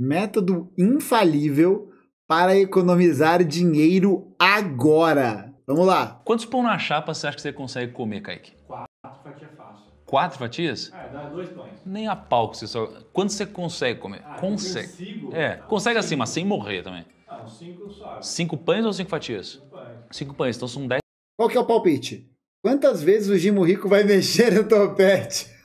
método infalível para economizar dinheiro agora. Vamos lá. Quantos pão na chapa você acha que você consegue comer, Kaique? Quatro fatias fácil. Quatro fatias? É, dá dois pães. Nem a pau que você só. Quanto você consegue comer? Ah, consegue. Consigo? É, ah, consegue assim, mas sem morrer também. Ah, cinco só. Cinco pães ou cinco fatias? Cinco pães. Cinco pães, então são dez. Qual que é o palpite? Quantas vezes o Gimo Rico vai mexer no topete?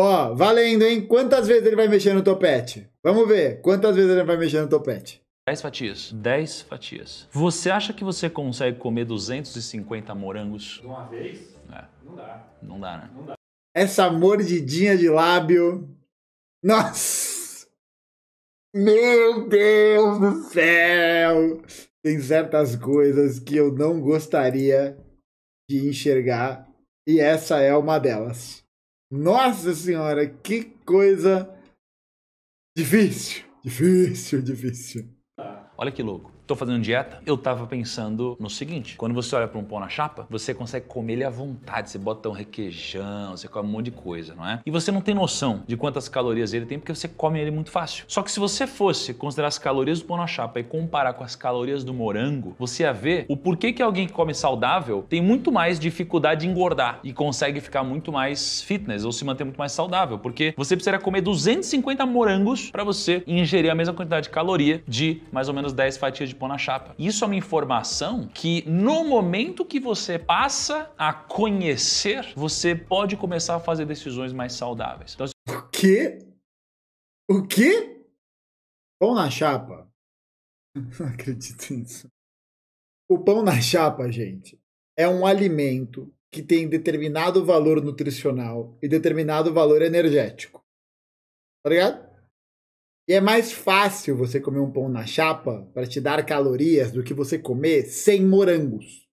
Ó, valendo, hein? Quantas vezes ele vai mexer no topete? Vamos ver. Quantas vezes ele vai mexer no topete? 10 fatias. 10 fatias. Você acha que você consegue comer 250 morangos? De uma vez? É. Não dá. Não dá, né? Não dá. Essa mordidinha de lábio. Nossa! Meu Deus do céu! Tem certas coisas que eu não gostaria de enxergar e essa é uma delas. Nossa senhora, que coisa difícil, difícil, difícil. Olha que louco. Estou fazendo dieta? Eu estava pensando no seguinte: quando você olha para um pão na chapa, você consegue comer ele à vontade. Você bota um requeijão, você come um monte de coisa, não é? E você não tem noção de quantas calorias ele tem porque você come ele muito fácil. Só que se você fosse considerar as calorias do pão na chapa e comparar com as calorias do morango, você ia ver o porquê que alguém que come saudável tem muito mais dificuldade de engordar e consegue ficar muito mais fitness ou se manter muito mais saudável, porque você precisaria comer 250 morangos para você ingerir a mesma quantidade de caloria de mais ou menos 10 fatias de pôr na chapa. Isso é uma informação que no momento que você passa a conhecer, você pode começar a fazer decisões mais saudáveis. Então, assim, o quê? O quê? Pão na chapa? Não acredito nisso. O pão na chapa, gente, é um alimento que tem determinado valor nutricional e determinado valor energético. Tá ligado? E é mais fácil você comer um pão na chapa para te dar calorias do que você comer sem morangos.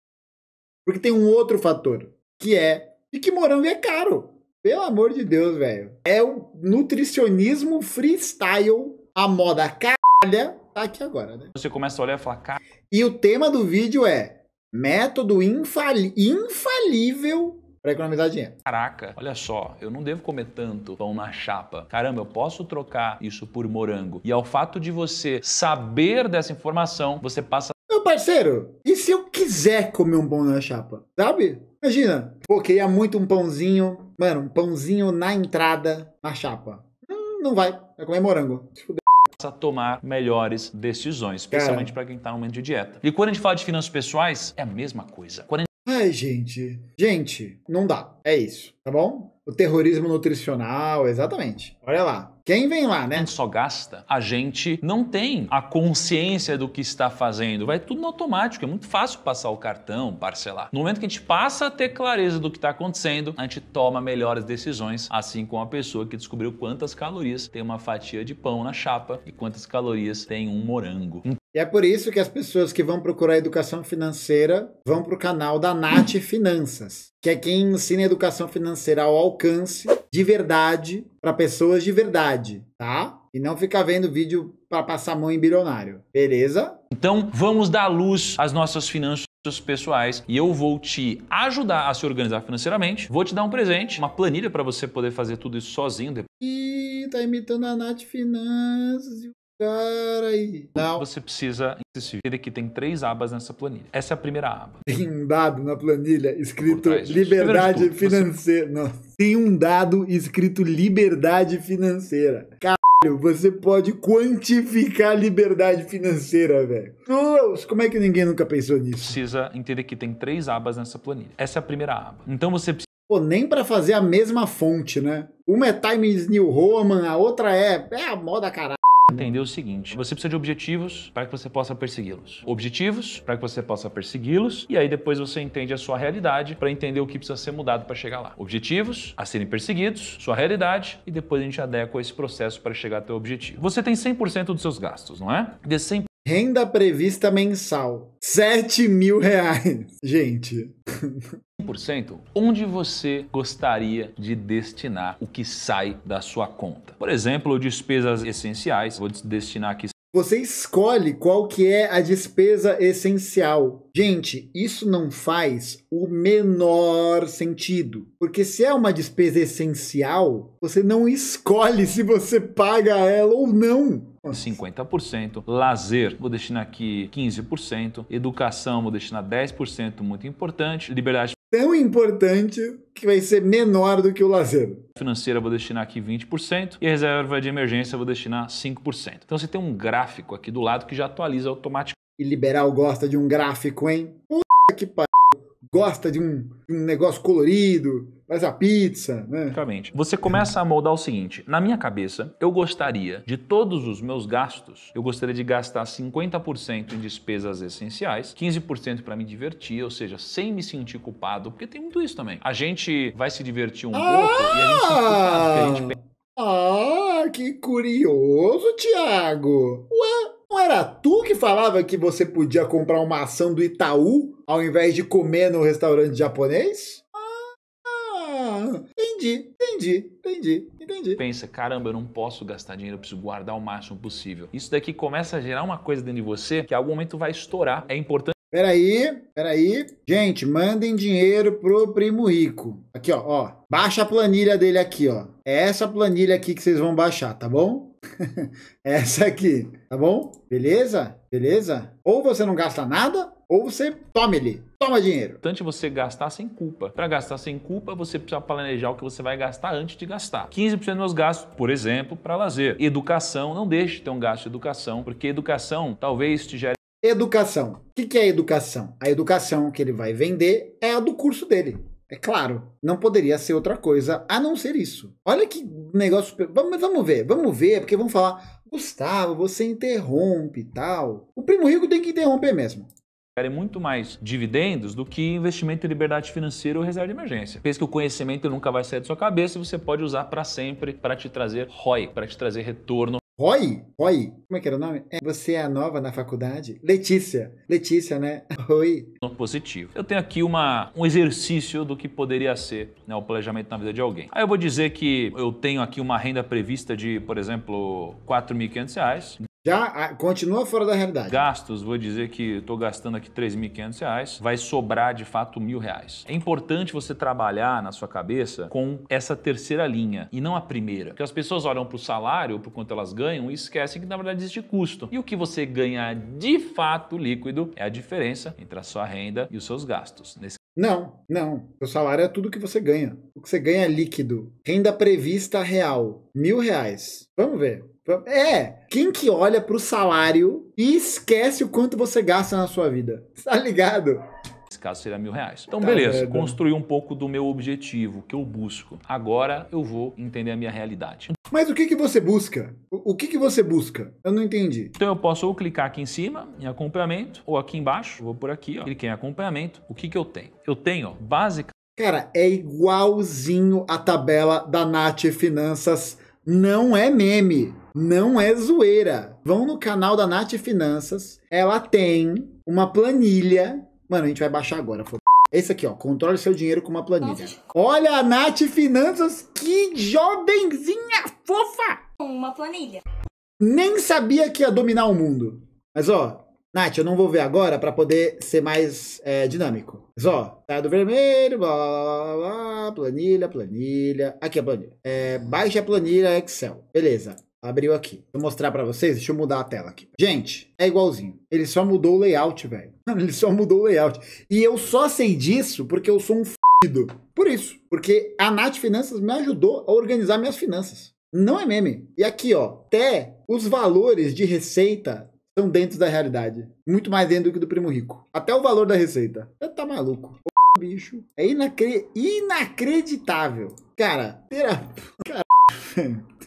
Porque tem um outro fator, que é de que morango é caro. Pelo amor de Deus, velho. É o nutricionismo freestyle, a moda caralha, tá aqui agora, né? Você começa a olhar e falar, cara. E o tema do vídeo é método infali infalível para economizar dinheiro. Caraca, olha só, eu não devo comer tanto pão na chapa. Caramba, eu posso trocar isso por morango. E ao fato de você saber dessa informação, você passa. Meu parceiro, e se eu quiser comer um pão na chapa? Sabe? Imagina, pô, queria muito um pãozinho, mano, um pãozinho na entrada, na chapa. Hum, não vai, vai comer morango. a tomar melhores decisões, especialmente para quem está no momento de dieta. E quando a gente fala de finanças pessoais, é a mesma coisa. Quando Ai, gente. Gente, não dá. É isso, tá bom? O terrorismo nutricional, exatamente. Olha lá. Quem vem lá, né? A gente só gasta, a gente não tem a consciência do que está fazendo. Vai tudo no automático, é muito fácil passar o cartão, parcelar. No momento que a gente passa a ter clareza do que está acontecendo, a gente toma melhores decisões, assim como a pessoa que descobriu quantas calorias tem uma fatia de pão na chapa e quantas calorias tem um morango. E é por isso que as pessoas que vão procurar educação financeira vão para o canal da Nath Finanças, que é quem ensina educação financeira ao alcance de verdade para pessoas de verdade, tá? E não ficar vendo vídeo para passar mão em bilionário, beleza? Então vamos dar luz às nossas finanças pessoais e eu vou te ajudar a se organizar financeiramente. Vou te dar um presente, uma planilha para você poder fazer tudo isso sozinho. E tá imitando a Nath Finanças Cara, aí. Não. Você precisa entender que tem três abas nessa planilha. Essa é a primeira aba. Tem um dado na planilha escrito liberdade tudo, financeira. Você... Não. Tem um dado escrito liberdade financeira. Caralho, você pode quantificar liberdade financeira, velho. Deus, como é que ninguém nunca pensou nisso? Precisa entender que tem três abas nessa planilha. Essa é a primeira aba. Então você precisa Pô, nem para fazer a mesma fonte, né? Uma é Times New Roman, a outra é, é a moda caralho entender o seguinte: você precisa de objetivos para que você possa persegui-los. Objetivos para que você possa persegui-los e aí depois você entende a sua realidade para entender o que precisa ser mudado para chegar lá. Objetivos a serem perseguidos, sua realidade e depois a gente adequa esse processo para chegar até o objetivo. Você tem 100% dos seus gastos, não é? De 100 Renda prevista mensal: 7 mil reais. Gente, 100%, onde você gostaria de destinar o que sai da sua conta. Por exemplo, despesas essenciais, vou destinar aqui você escolhe qual que é a despesa essencial. Gente, isso não faz o menor sentido, porque se é uma despesa essencial, você não escolhe se você paga ela ou não. 50%, lazer, vou destinar aqui 15%, educação, vou destinar 10%, muito importante, liberdade tão importante que vai ser menor do que o lazer. Financeira vou destinar aqui 20% e a reserva de emergência vou destinar 5%. Então você tem um gráfico aqui do lado que já atualiza automaticamente. E liberal gosta de um gráfico, hein? Puta que pariu gosta de um, de um negócio colorido, faz a pizza, né? Exatamente. Você começa a moldar o seguinte: na minha cabeça, eu gostaria de todos os meus gastos, eu gostaria de gastar 50% em despesas essenciais, 15% para me divertir, ou seja, sem me sentir culpado, porque tem muito isso também. A gente vai se divertir um ah! pouco e a gente se é culpa. porque a gente ah! ah, que curioso, Thiago! Ué? Não era tu que falava que você podia comprar uma ação do Itaú ao invés de comer no restaurante japonês? Ah, entendi, entendi, entendi, entendi. Pensa, caramba, eu não posso gastar dinheiro, eu preciso guardar o máximo possível. Isso daqui começa a gerar uma coisa dentro de você que a algum momento vai estourar. É importante. Peraí, peraí. Gente, mandem dinheiro pro primo rico. Aqui, ó, ó. Baixa a planilha dele aqui, ó. É essa planilha aqui que vocês vão baixar, tá bom? É essa aqui, tá bom? Beleza? Beleza? Ou você não gasta nada, ou você toma ele, toma dinheiro. Tanto você gastar sem culpa. Para gastar sem culpa, você precisa planejar o que você vai gastar antes de gastar. 15% dos meus gastos, por exemplo, para lazer. Educação, não deixe de ter um gasto de educação, porque educação talvez te gere Educação. O que, que é educação? A educação que ele vai vender é a do curso dele. É claro, não poderia ser outra coisa a não ser isso. Olha que negócio. Vamos, vamos ver, vamos ver, porque vão falar, Gustavo, você interrompe e tal. O primo rico tem que interromper mesmo Querem muito mais dividendos do que investimento em liberdade financeira ou reserva de emergência. Pensa que o conhecimento nunca vai sair da sua cabeça e você pode usar para sempre para te trazer ROI, para te trazer retorno Roy? Roy? Como é que era o nome? É, você é a nova na faculdade? Letícia. Letícia, né? Roy. Positivo. Eu tenho aqui uma, um exercício do que poderia ser né, o planejamento na vida de alguém. Aí eu vou dizer que eu tenho aqui uma renda prevista de, por exemplo, R$ 4.500. Já ah, continua fora da realidade. Gastos, vou dizer que estou gastando aqui 3.500 reais. vai sobrar de fato mil reais. É importante você trabalhar na sua cabeça com essa terceira linha e não a primeira. Porque as pessoas olham para o salário, para quanto elas ganham e esquecem que na verdade existe custo. E o que você ganha de fato líquido é a diferença entre a sua renda e os seus gastos. Nesse não, não. O salário é tudo que você ganha. O que você ganha é líquido. Renda prevista real, mil reais. Vamos ver. É, quem que olha pro salário e esquece o quanto você gasta na sua vida? Tá ligado? Esse caso seria mil reais. Então, tá beleza, merda. construí um pouco do meu objetivo, que eu busco. Agora eu vou entender a minha realidade. Mas o que, que você busca? O que, que você busca? Eu não entendi. Então eu posso ou clicar aqui em cima, em acompanhamento, ou aqui embaixo, vou por aqui, ó, cliquei em acompanhamento. O que, que eu tenho? Eu tenho, ó, Cara, é igualzinho a tabela da Nath Finanças. Não é meme. Não é zoeira. Vão no canal da Nath Finanças. Ela tem uma planilha. Mano, a gente vai baixar agora. Foda esse aqui, ó. Controle seu dinheiro com uma planilha. Olha a Nath Finanças, que jovenzinha fofa! Uma planilha. Nem sabia que ia dominar o mundo. Mas, ó, Nath, eu não vou ver agora para poder ser mais é, dinâmico. Mas, ó, tá do vermelho, blá, blá, blá, blá, planilha, planilha. Aqui é a planilha. É, baixa a planilha Excel. Beleza. Abriu aqui. Vou mostrar para vocês. Deixa eu mudar a tela aqui. Gente, é igualzinho. Ele só mudou o layout, velho. Ele só mudou o layout. E eu só sei disso porque eu sou um fudido. Por isso. Porque a Nath Finanças me ajudou a organizar minhas finanças. Não é meme. E aqui, ó, até os valores de receita são dentro da realidade. Muito mais dentro do que do primo rico. Até o valor da receita. Você tá maluco. Ô, bicho. É inacre... inacreditável. Cara, terapia. Cara.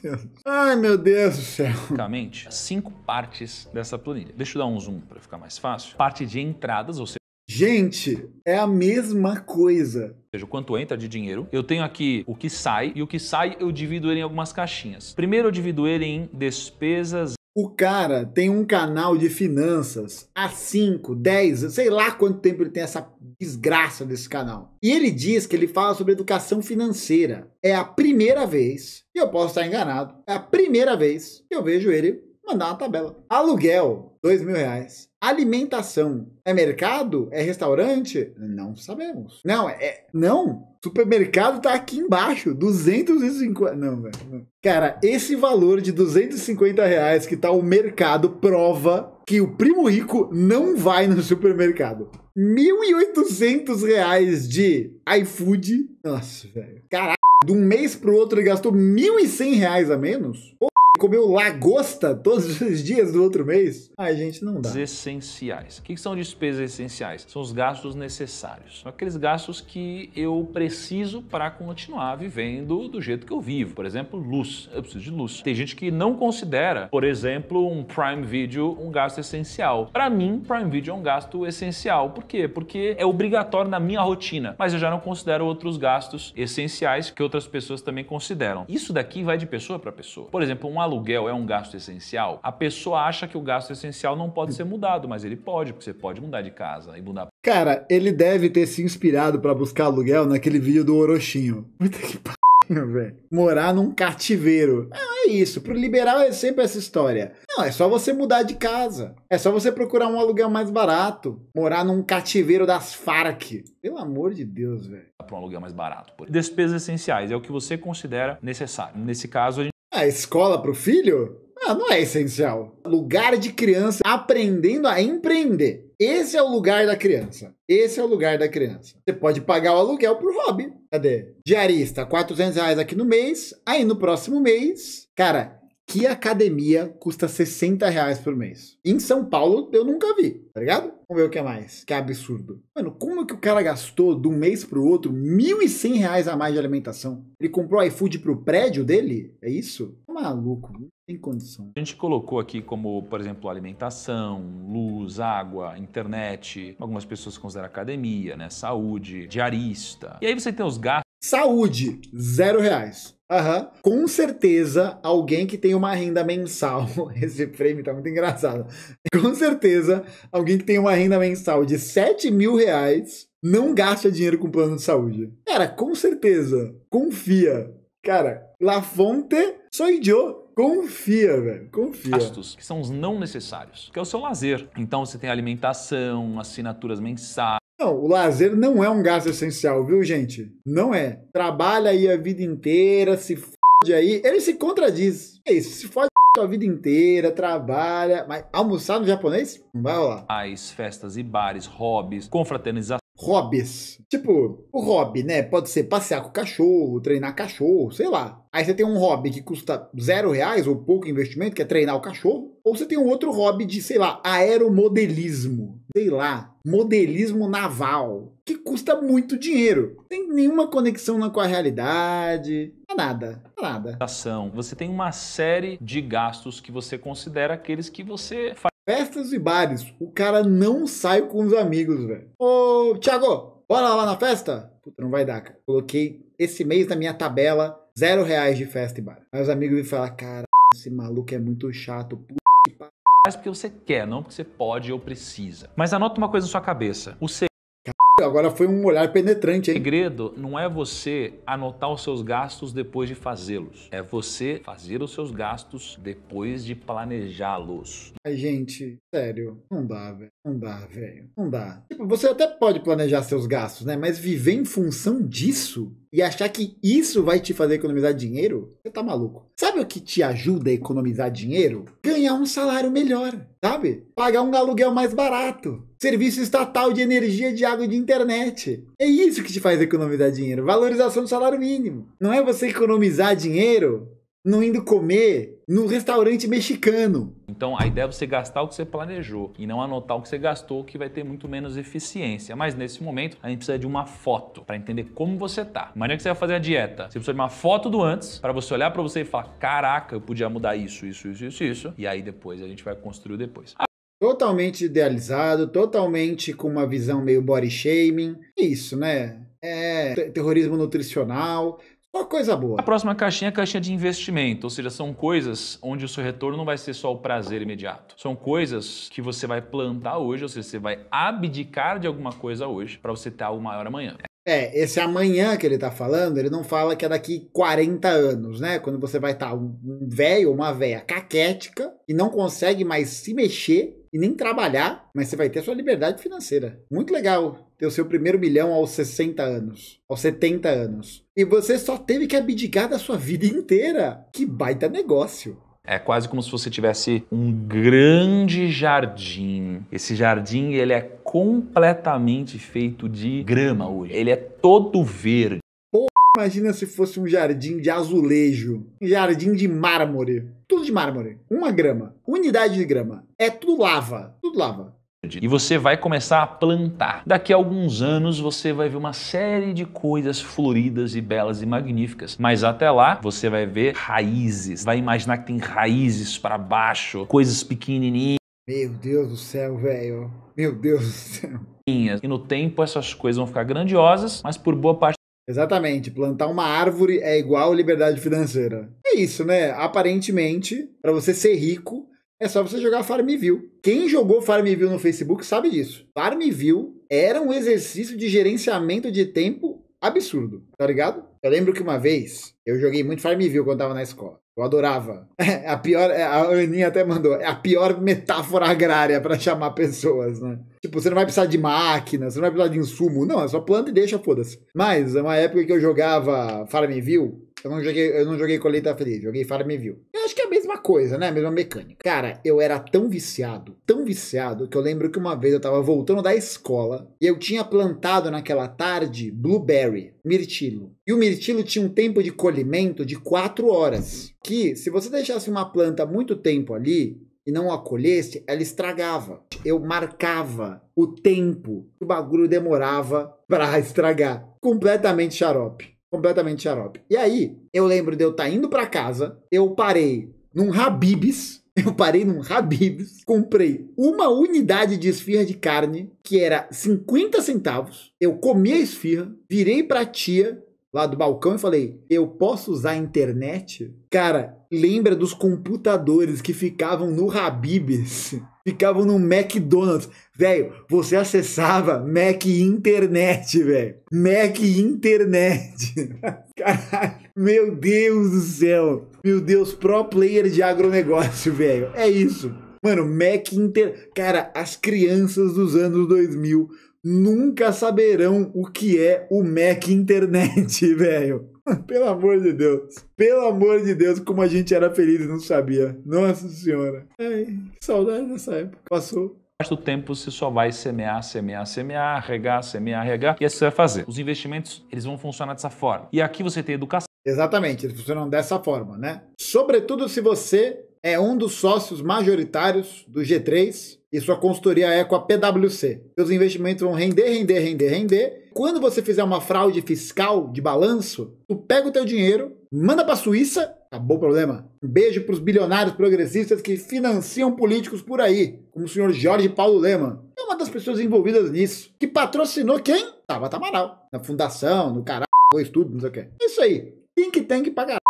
Deus. Ai, meu Deus do céu. Basicamente, cinco partes dessa planilha. Deixa eu dar um zoom para ficar mais fácil. Parte de entradas, ou seja, Gente, é a mesma coisa. Ou seja, o quanto entra de dinheiro. Eu tenho aqui o que sai, e o que sai eu divido ele em algumas caixinhas. Primeiro eu divido ele em despesas o cara tem um canal de finanças há 5, 10, sei lá quanto tempo ele tem essa desgraça desse canal. E ele diz que ele fala sobre educação financeira. É a primeira vez, e eu posso estar enganado, é a primeira vez que eu vejo ele mandar uma tabela. Aluguel, dois mil reais. Alimentação, é mercado? É restaurante? Não sabemos. Não, é. Não! Supermercado tá aqui embaixo, 250. Não, velho. Cara, esse valor de 250 reais que tá o mercado prova que o primo rico não vai no supermercado. 1.800 reais de iFood. Nossa, velho. Caraca, de um mês pro outro ele gastou 1.100 reais a menos? comeu lagosta todos os dias do outro mês, ai gente, não dá. Essenciais. O que são despesas essenciais? São os gastos necessários. São aqueles gastos que eu preciso para continuar vivendo do jeito que eu vivo. Por exemplo, luz. Eu preciso de luz. Tem gente que não considera, por exemplo, um Prime Video um gasto essencial. Para mim, Prime Video é um gasto essencial. Por quê? Porque é obrigatório na minha rotina, mas eu já não considero outros gastos essenciais que outras pessoas também consideram. Isso daqui vai de pessoa para pessoa. Por exemplo, um aluno aluguel é um gasto essencial, a pessoa acha que o gasto essencial não pode ser mudado, mas ele pode, porque você pode mudar de casa e mudar. Cara, ele deve ter se inspirado para buscar aluguel naquele vídeo do Orochinho. Puta que velho. Morar num cativeiro. Ah, é isso. Pro liberal é sempre essa história. Não, é só você mudar de casa. É só você procurar um aluguel mais barato. Morar num cativeiro das Farc. Pelo amor de Deus, velho. Para um aluguel mais barato. Despesas essenciais é o que você considera necessário. Nesse caso, a gente a ah, escola para o filho? Ah, não é essencial. Lugar de criança aprendendo a empreender. Esse é o lugar da criança. Esse é o lugar da criança. Você pode pagar o aluguel por hobby. Cadê? Diarista, 400 reais aqui no mês. Aí no próximo mês, cara, que academia custa 60 reais por mês? Em São Paulo, eu nunca vi, tá ligado? Vamos ver o que é mais. Que é absurdo. Mano, como é que o cara gastou de um mês pro outro 1.100 reais a mais de alimentação? Ele comprou iFood pro prédio dele? É isso? Tá maluco, não tem condição. A gente colocou aqui como, por exemplo, alimentação, luz, água, internet. Algumas pessoas consideram academia, né? Saúde, diarista. E aí você tem os gastos. Saúde, zero reais. Uhum. Com certeza, alguém que tem uma renda mensal. Esse frame tá muito engraçado. Com certeza, alguém que tem uma renda mensal de 7 mil reais não gasta dinheiro com plano de saúde. Cara, com certeza. Confia. Cara, La Fonte, sou idiota. Confia, velho. Confia. Gastos que são os não necessários, que é o seu lazer. Então você tem alimentação, assinaturas mensais. Não, o lazer não é um gasto essencial, viu, gente? Não é. Trabalha aí a vida inteira, se fode aí. Ele se contradiz. É isso, se fode a vida inteira, trabalha. Mas almoçar no japonês? Não vai rolar. As festas e bares, hobbies, confraternização hobbies. Tipo, o hobby, né? Pode ser passear com cachorro, treinar cachorro, sei lá. Aí você tem um hobby que custa zero reais ou pouco investimento, que é treinar o cachorro. Ou você tem um outro hobby de, sei lá, aeromodelismo. Sei lá modelismo naval, que custa muito dinheiro. tem nenhuma conexão com a realidade, é nada, é nada. Ação. Você tem uma série de gastos que você considera aqueles que você faz. Festas e bares, o cara não sai com os amigos, velho. Ô, Thiago, bora lá na festa? Puta, não vai dar, cara. Coloquei esse mês na minha tabela zero reais de festa e bar. Aí os amigos me falam, cara, esse maluco é muito chato, puta faz porque você quer, não porque você pode ou precisa. Mas anota uma coisa na sua cabeça. O Agora foi um olhar penetrante, hein? O segredo não é você anotar os seus gastos depois de fazê-los. É você fazer os seus gastos depois de planejá-los. Ai, gente, sério, não dá, velho. Não dá, velho. Não dá. Tipo, você até pode planejar seus gastos, né? Mas viver em função disso e achar que isso vai te fazer economizar dinheiro, você tá maluco. Sabe o que te ajuda a economizar dinheiro? Ganhar um salário melhor, sabe? Pagar um aluguel mais barato. Serviço estatal de energia, de água e de internet. É isso que te faz economizar dinheiro. Valorização do salário mínimo. Não é você economizar dinheiro não indo comer no restaurante mexicano então a ideia é você gastar o que você planejou e não anotar o que você gastou, que vai ter muito menos eficiência. Mas nesse momento a gente precisa de uma foto para entender como você tá. Imagina que você vai fazer a dieta. Você precisa de uma foto do antes para você olhar para você e falar: caraca, eu podia mudar isso, isso, isso, isso, isso. E aí depois a gente vai construir depois totalmente idealizado, totalmente com uma visão meio body shaming. É isso, né? É terrorismo nutricional, uma coisa boa. A próxima caixinha é a caixinha de investimento, ou seja, são coisas onde o seu retorno não vai ser só o prazer imediato. São coisas que você vai plantar hoje, ou seja, você vai abdicar de alguma coisa hoje para você ter algo maior amanhã. É, esse amanhã que ele tá falando, ele não fala que é daqui 40 anos, né? Quando você vai estar tá um, velho ou uma velha caquética e não consegue mais se mexer e nem trabalhar, mas você vai ter sua liberdade financeira. Muito legal ter o seu primeiro milhão aos 60 anos, aos 70 anos. E você só teve que abdicar da sua vida inteira. Que baita negócio. É quase como se você tivesse um grande jardim. Esse jardim ele é completamente feito de grama hoje. Ele é todo verde. Pô, imagina se fosse um jardim de azulejo, um jardim de mármore, tudo de mármore, uma grama, unidade de grama, é tudo lava, tudo lava e você vai começar a plantar. Daqui a alguns anos você vai ver uma série de coisas floridas e belas e magníficas, mas até lá você vai ver raízes, vai imaginar que tem raízes para baixo, coisas pequenininhas. Meu Deus do céu, velho. Meu Deus do céu. E no tempo essas coisas vão ficar grandiosas, mas por boa parte Exatamente, plantar uma árvore é igual liberdade financeira. É isso, né? Aparentemente, para você ser rico, é só você jogar Farmville. Quem jogou Farmville no Facebook sabe disso. Farmville era um exercício de gerenciamento de tempo absurdo, tá ligado? Eu lembro que uma vez eu joguei muito Farmville quando tava na escola. Eu adorava. É, a pior, a Aninha até mandou, é a pior metáfora agrária para chamar pessoas, né? Tipo, você não vai precisar de máquina, você não vai precisar de insumo, não, é só planta e deixa, foda-se. Mas, é uma época que eu jogava Farmville, eu não joguei, eu não joguei colheita feliz, joguei Farmville. Eu acho que coisa, né? Mesma mecânica. Cara, eu era tão viciado, tão viciado, que eu lembro que uma vez eu tava voltando da escola e eu tinha plantado naquela tarde blueberry, mirtilo. E o mirtilo tinha um tempo de colhimento de quatro horas. Que se você deixasse uma planta muito tempo ali, e não a colhesse, ela estragava. Eu marcava o tempo que o bagulho demorava para estragar. Completamente xarope. Completamente xarope. E aí, eu lembro de eu estar tá indo para casa, eu parei num Habibs. Eu parei num Habibs, comprei uma unidade de esfirra de carne, que era 50 centavos. Eu comi a esfirra, virei pra tia lá do balcão e falei: Eu posso usar a internet? Cara, lembra dos computadores que ficavam no Habibs? Ficavam no McDonald's. Velho, você acessava Mac Internet, velho. Mac Internet. Caralho. Meu Deus do céu. Meu Deus, pro player de agronegócio, velho. É isso. Mano, Mac Inter. Cara, as crianças dos anos 2000 nunca saberão o que é o Mac Internet, velho. Pelo amor de Deus. Pelo amor de Deus, como a gente era feliz e não sabia. Nossa senhora. Ai, que saudade dessa época. Passou resto do tempo você só vai semear, semear, semear, regar, semear, regar, e assim você vai fazer. Os investimentos, eles vão funcionar dessa forma. E aqui você tem educação, Exatamente, eles funcionam dessa forma, né? Sobretudo se você é um dos sócios majoritários do G3 e sua consultoria é com a PwC. Seus investimentos vão render, render, render, render. Quando você fizer uma fraude fiscal de balanço, tu pega o teu dinheiro, manda para Suíça, acabou o problema. Um beijo para os bilionários progressistas que financiam políticos por aí, como o senhor Jorge Paulo que É uma das pessoas envolvidas nisso, que patrocinou quem? Tava Amaral, na fundação, no caralho, tudo, não sei o quê. É isso aí think tank pra caralho.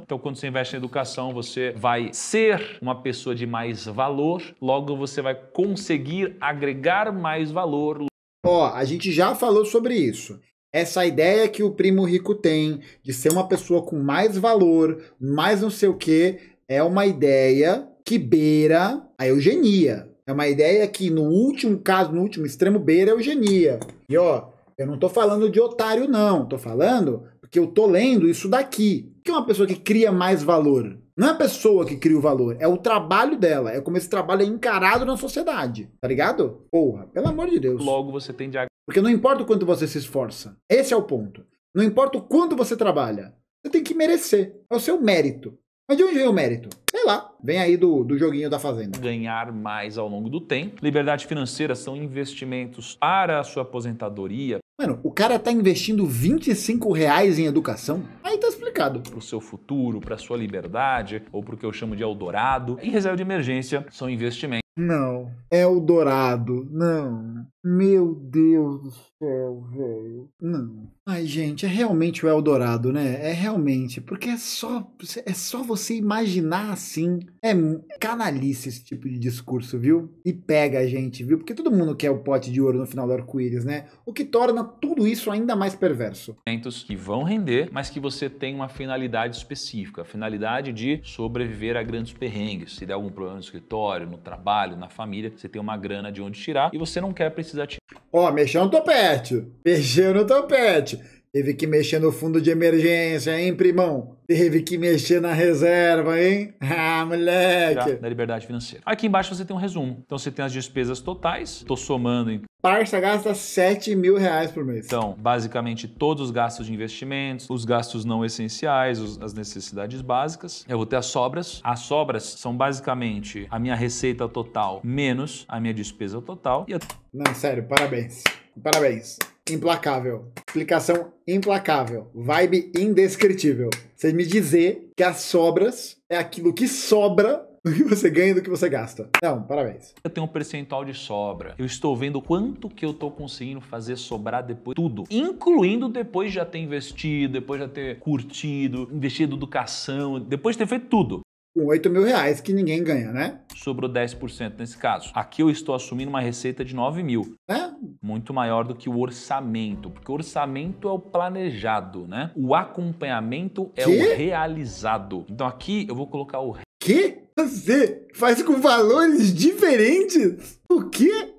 Então, quando você investe em educação, você vai ser uma pessoa de mais valor, logo você vai conseguir agregar mais valor. Ó, a gente já falou sobre isso. Essa ideia que o primo rico tem de ser uma pessoa com mais valor, mais não sei o quê, é uma ideia que beira a eugenia. É uma ideia que, no último caso, no último extremo, beira a eugenia. E ó, eu não tô falando de otário, não. Tô falando que eu tô lendo isso daqui. O que é uma pessoa que cria mais valor? Não é a pessoa que cria o valor, é o trabalho dela, é como esse trabalho é encarado na sociedade, tá ligado? Porra, pelo amor de Deus. Logo você tem de Porque não importa o quanto você se esforça, esse é o ponto. Não importa o quanto você trabalha, você tem que merecer, é o seu mérito. Mas de onde vem o mérito? Sei lá, vem aí do, do joguinho da fazenda. Ganhar mais ao longo do tempo. Liberdade financeira são investimentos para a sua aposentadoria. Mano, o cara tá investindo 25 reais em educação? Aí tá explicado. Pro seu futuro, pra sua liberdade, ou pro que eu chamo de Eldorado. E reserva de emergência são investimentos. Não, Eldorado, não. Meu Deus do céu, velho. Não. Ai, gente, é realmente o Eldorado, né? É realmente, porque é só é só você imaginar assim. É canalice esse tipo de discurso, viu? E pega a gente, viu? Porque todo mundo quer o pote de ouro no final do arco-íris, né? O que torna tudo isso ainda mais perverso. Que vão render, mas que você tem uma finalidade específica, a finalidade de sobreviver a grandes perrengues. Se der algum problema no escritório, no trabalho, na família, você tem uma grana de onde tirar e você não quer precisar tirar. Ó, mexeu no topete, Mexeu no topete. Teve que mexer no fundo de emergência, hein, primão? Teve que mexer na reserva, hein? Ah, moleque! Da liberdade financeira. Aqui embaixo você tem um resumo. Então você tem as despesas totais. Tô somando em Parça gasta 7 mil reais por mês. Então, basicamente, todos os gastos de investimentos, os gastos não essenciais, os, as necessidades básicas. Eu vou ter as sobras. As sobras são basicamente a minha receita total menos a minha despesa total. E Não, sério, parabéns. Parabéns implacável. Explicação implacável. Vibe indescritível. Você me dizer que as sobras é aquilo que sobra do que você ganha e do que você gasta. Não, parabéns. Eu tenho um percentual de sobra. Eu estou vendo quanto que eu estou conseguindo fazer sobrar depois tudo, incluindo depois de já ter investido, depois de já ter curtido, investido em educação, depois de ter feito tudo com 8 mil reais que ninguém ganha, né? Sobrou 10% nesse caso. Aqui eu estou assumindo uma receita de 9 mil. É? Muito maior do que o orçamento, porque o orçamento é o planejado, né? O acompanhamento é que? o realizado. Então aqui eu vou colocar o... Que? Você faz com valores diferentes? O quê?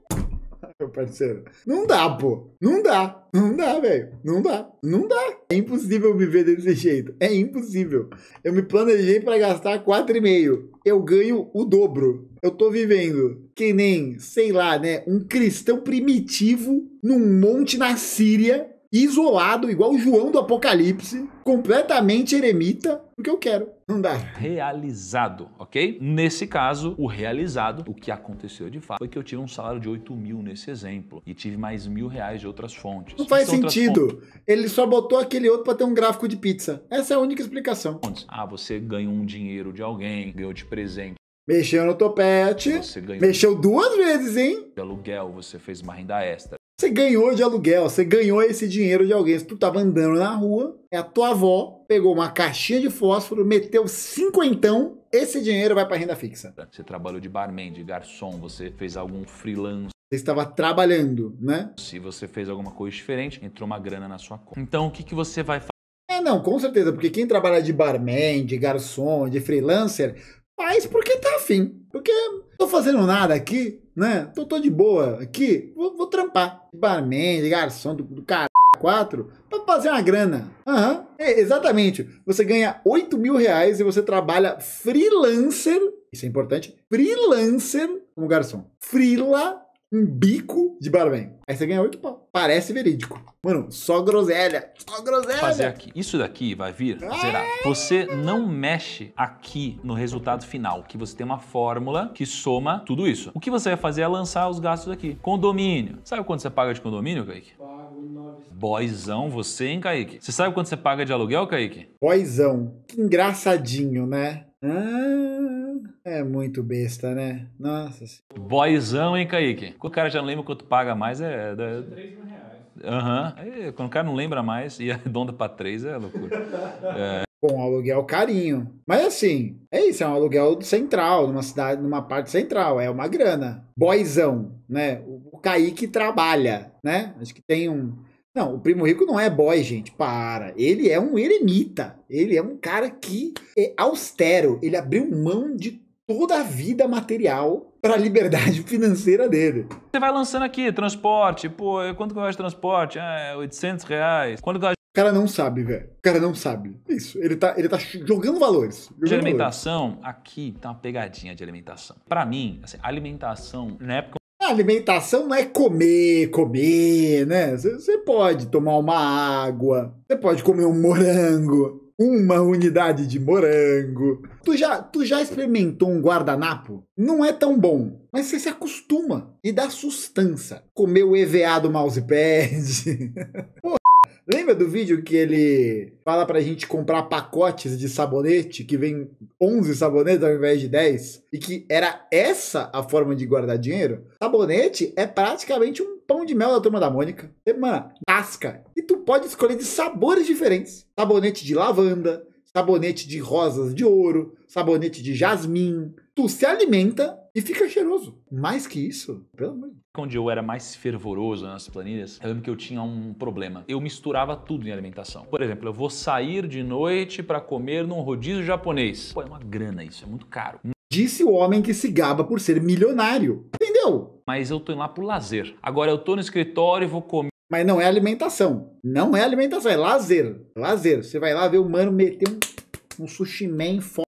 meu parceiro. Não dá, pô. Não dá. Não dá, velho. Não dá. Não dá. É impossível viver desse jeito. É impossível. Eu me planejei para gastar 4,5. Eu ganho o dobro. Eu tô vivendo que nem, sei lá, né, um cristão primitivo num monte na Síria, isolado, igual o João do Apocalipse, completamente eremita, porque eu quero andar realizado, ok? Nesse caso, o realizado, o que aconteceu de fato, foi que eu tive um salário de 8 mil nesse exemplo e tive mais mil reais de outras fontes. Não faz é sentido. Ele só botou aquele outro para ter um gráfico de pizza. Essa é a única explicação. Ah, você ganhou um dinheiro de alguém, ganhou de presente. Mexeu no topete. Você ganhou. Mexeu duas vezes, hein? De aluguel, você fez uma renda extra. Você ganhou de aluguel, você ganhou esse dinheiro de alguém. Se tu tava andando na rua, é a tua avó pegou uma caixinha de fósforo, meteu cinquentão, esse dinheiro vai para renda fixa. Você trabalhou de barman, de garçom, você fez algum freelance você estava trabalhando, né? Se você fez alguma coisa diferente, entrou uma grana na sua conta. Então, o que, que você vai fazer? É, não, com certeza, porque quem trabalha de barman, de garçom, de freelancer, faz porque tá afim. Porque tô fazendo nada aqui, né? Tô, tô de boa aqui, vou, vou trampar. Barman, garçom do, do cara. 4 para fazer uma grana. Uhum. É, exatamente. Você ganha 8 mil reais e você trabalha freelancer. Isso é importante. Freelancer como garçom. Freela um bico de barman. Aí você ganha 8 pau. Parece verídico. Mano, só groselha. Só groselha. Fazer aqui. Isso daqui vai vir ah! É? Você não mexe aqui no resultado final, que você tem uma fórmula que soma tudo isso. O que você vai fazer é lançar os gastos aqui. Condomínio. Sabe quanto você paga de condomínio, Kaique? Pago 9. Boizão você, hein, Kaique? Você sabe quanto você paga de aluguel, Kaique? Boizão. Que engraçadinho, né? Ah... É muito besta, né? Nossa. Boyzão, hein, Kaique? Quando o cara já não lembra quanto paga mais, é. é... 3 mil reais. Aham. Uhum. Quando o cara não lembra mais e é arredonda pra 3, é loucura. é. Bom, aluguel carinho. Mas assim, é isso, é um aluguel central, numa cidade, numa parte central, é uma grana. Boyzão, né? O Kaique trabalha, né? Acho que tem um não, o primo rico não é boy, gente. Para. Ele é um eremita. Ele é um cara que é austero. Ele abriu mão de toda a vida material para a liberdade financeira dele. Você vai lançando aqui transporte. Pô, quanto que eu acho de transporte? Ah, 800 é reais. Quanto que eu o cara não sabe, velho. O cara não sabe. Isso. Ele tá, ele tá jogando valores. Jogando de alimentação, valores. aqui tá uma pegadinha de alimentação. Para mim, assim, alimentação, na época a alimentação não é comer, comer, né? Você pode tomar uma água, você pode comer um morango, uma unidade de morango. Tu já, tu já experimentou um guardanapo? Não é tão bom, mas você se acostuma e dá sustância. Comer o EVA do mousepad. Pô, Lembra do vídeo que ele fala pra gente comprar pacotes de sabonete, que vem 11 sabonetes ao invés de 10? E que era essa a forma de guardar dinheiro? Sabonete é praticamente um pão de mel da turma da Mônica. Mano, tasca. E tu pode escolher de sabores diferentes. Sabonete de lavanda, sabonete de rosas de ouro, sabonete de jasmim. Tu se alimenta e fica cheiroso. Mais que isso, pelo amor de Deus. Onde eu era mais fervoroso nas planilhas, eu lembro que eu tinha um problema. Eu misturava tudo em alimentação. Por exemplo, eu vou sair de noite para comer num rodízio japonês. Pô, é uma grana isso, é muito caro. Disse o homem que se gaba por ser milionário. Entendeu? Mas eu tô indo lá pro lazer. Agora eu tô no escritório e vou comer. Mas não é alimentação. Não é alimentação, é lazer. Lazer. Você vai lá ver o mano meter um, um sushi man foda.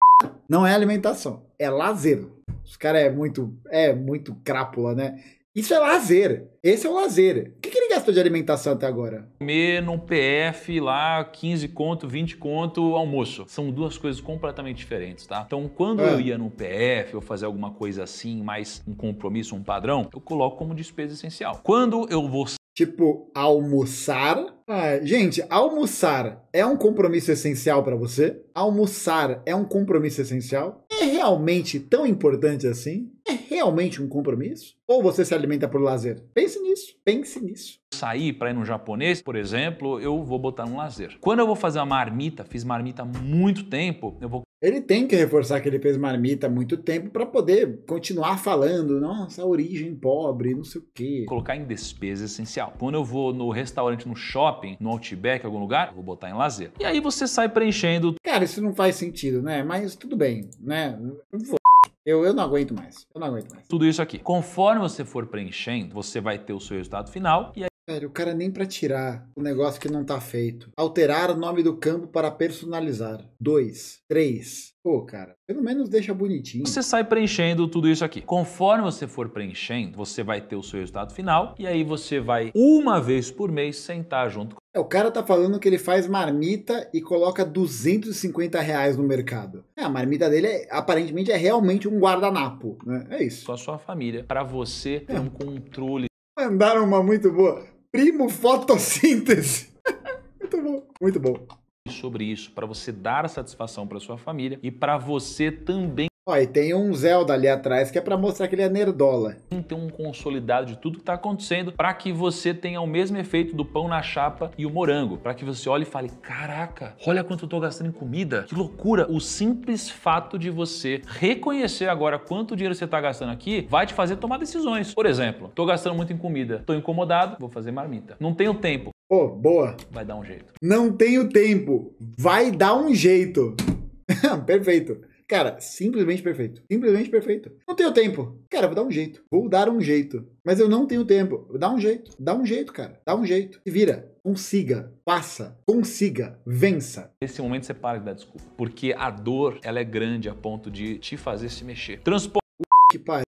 Não é alimentação, é lazer. Os caras é muito, é muito crápula, né? Isso é lazer. Esse é o lazer. O que, que ele gastou de alimentação até agora? Comer num PF lá, 15 conto, 20 conto, almoço. São duas coisas completamente diferentes, tá? Então, quando é. eu ia num PF ou fazer alguma coisa assim, mais um compromisso, um padrão, eu coloco como despesa essencial. Quando eu vou Tipo, almoçar. Ah, gente, almoçar é um compromisso essencial para você? Almoçar é um compromisso essencial? é realmente tão importante assim? É realmente um compromisso? Ou você se alimenta por lazer? Pense nisso, pense nisso. Sair para ir num japonês, por exemplo, eu vou botar um lazer. Quando eu vou fazer uma marmita, fiz marmita há muito tempo, eu vou ele tem que reforçar que ele fez marmita há muito tempo para poder continuar falando, nossa, origem pobre, não sei o quê. Colocar em despesa essencial. Quando eu vou no restaurante, no shopping, no Outback, algum lugar, vou botar em lazer. E aí você sai preenchendo. Cara, isso não faz sentido, né? Mas tudo bem, né? Eu, eu não aguento mais. Eu não aguento mais. Tudo isso aqui. Conforme você for preenchendo, você vai ter o seu resultado final e aí Velho, o cara nem para tirar o negócio que não tá feito. Alterar o nome do campo para personalizar. Dois, três. Pô, cara, pelo menos deixa bonitinho. Você sai preenchendo tudo isso aqui. Conforme você for preenchendo, você vai ter o seu resultado final e aí você vai uma vez por mês sentar junto. É, o cara tá falando que ele faz marmita e coloca 250 reais no mercado. É, a marmita dele é, aparentemente é realmente um guardanapo, né? É isso. Só sua família, para você ter é. um controle. Mandaram uma muito boa. Primo fotossíntese. muito bom, muito bom. Sobre isso, para você dar satisfação para sua família e para você também. Ó, e tem um Zelda ali atrás que é para mostrar que ele é nerdola. Tem um consolidado de tudo que tá acontecendo para que você tenha o mesmo efeito do pão na chapa e o morango, para que você olhe e fale: "Caraca, olha quanto eu tô gastando em comida. Que loucura". O simples fato de você reconhecer agora quanto dinheiro você tá gastando aqui vai te fazer tomar decisões. Por exemplo, tô gastando muito em comida, tô incomodado, vou fazer marmita. Não tenho tempo. Pô, oh, boa. Vai dar um jeito. Não tenho tempo. Vai dar um jeito. Perfeito. Cara, simplesmente perfeito. Simplesmente perfeito. Não tenho tempo. Cara, vou dar um jeito. Vou dar um jeito. Mas eu não tenho tempo. Dá um jeito. Dá um jeito, cara. Dá um jeito. Se vira. Consiga, passa consiga, vença. Nesse momento você para de dar desculpa, porque a dor ela é grande a ponto de te fazer se mexer. Transporte que pariu.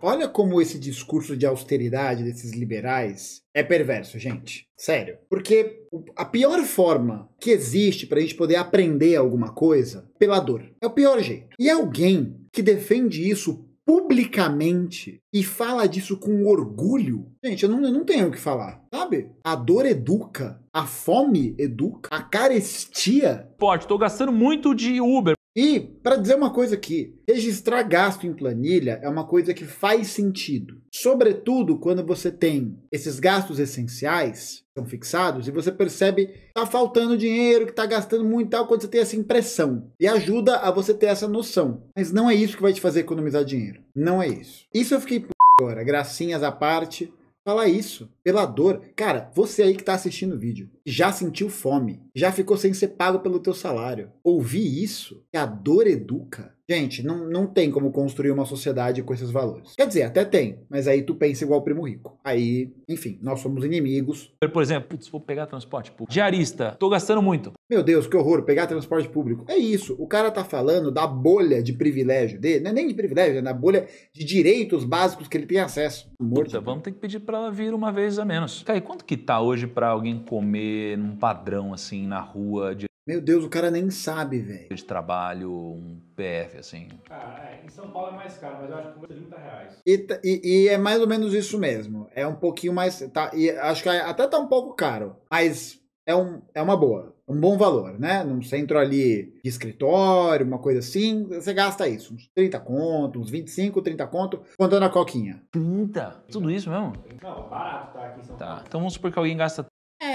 Olha como esse discurso de austeridade desses liberais é perverso, gente. Sério. Porque a pior forma que existe para a gente poder aprender alguma coisa pela dor. É o pior jeito. E alguém que defende isso publicamente e fala disso com orgulho, gente, eu não, eu não tenho o que falar, sabe? A dor educa, a fome educa, a carestia. Pode, tô gastando muito de Uber. E, para dizer uma coisa aqui, registrar gasto em planilha é uma coisa que faz sentido. Sobretudo quando você tem esses gastos essenciais, são fixados, e você percebe que está faltando dinheiro, que está gastando muito tal, quando você tem essa impressão. E ajuda a você ter essa noção. Mas não é isso que vai te fazer economizar dinheiro. Não é isso. Isso eu fiquei por agora, gracinhas à parte. Falar isso, pela dor. Cara, você aí que está assistindo o vídeo, já sentiu fome, já ficou sem ser pago pelo teu salário. ouvi isso, que a dor educa. Gente, não, não tem como construir uma sociedade com esses valores. Quer dizer, até tem, mas aí tu pensa igual o primo rico. Aí, enfim, nós somos inimigos. Por exemplo, putz, vou pegar transporte público. Diarista, tô gastando muito. Meu Deus, que horror, pegar transporte público. É isso, o cara tá falando da bolha de privilégio dele, não é nem de privilégio, é na bolha de direitos básicos que ele tem acesso. Morto. Puta, vamos ter que pedir pra ela vir uma vez a menos. Cara, e quanto que tá hoje pra alguém comer num padrão assim? na rua de meu Deus, o cara nem sabe, velho. De trabalho, um PF, assim. Ah, é. Em São Paulo é mais caro, mas eu acho que custa 30 reais. E, e, e é mais ou menos isso mesmo. É um pouquinho mais. Tá, e acho que até tá um pouco caro, mas é, um, é uma boa. Um bom valor, né? Num centro ali de escritório, uma coisa assim, você gasta isso. Uns 30 conto, uns 25, 30 conto, contando a coquinha. 30? Tudo isso mesmo? Não, barato tá aqui em São tá. Paulo. Então vamos supor que alguém gasta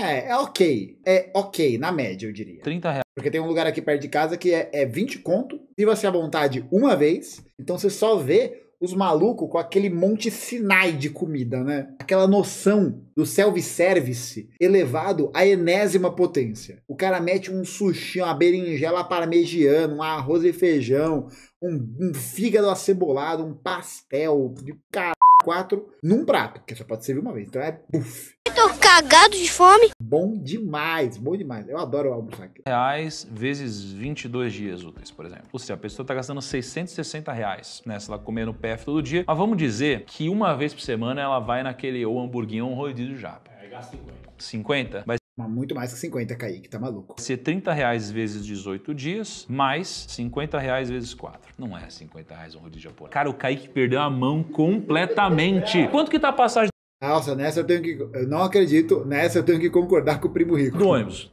é, é ok. É ok, na média, eu diria. 30 reais. Porque tem um lugar aqui perto de casa que é, é 20 conto. Se você é à vontade uma vez, então você só vê os malucos com aquele monte Sinai de comida, né? Aquela noção do self-service elevado à enésima potência. O cara mete um sushi, uma berinjela parmegiana, um arroz e feijão, um, um fígado acebolado, um pastel de caralho quatro num prato, que só pode servir uma vez. Então é puff. Eu tô cagado de fome. Bom demais, bom demais. Eu adoro almoçar aqui. Reais vezes 22 dias úteis, por exemplo. Ou seja, a pessoa tá gastando 660 reais, né? Se ela comer no PF todo dia. Mas vamos dizer que uma vez por semana ela vai naquele ou hamburguinho ou um rodízio de japa. É, gasta 50. 50? Mas muito mais que 50, Kaique, tá maluco. Ser 30 reais vezes 18 dias, mais 50 reais vezes 4. Não é 50 reais um rodízio japonês. Cara, o Kaique perdeu a mão completamente. Quanto que tá a passagem? Nossa, nessa eu tenho que. Eu não acredito, nessa eu tenho que concordar com o primo rico. Do ônibus.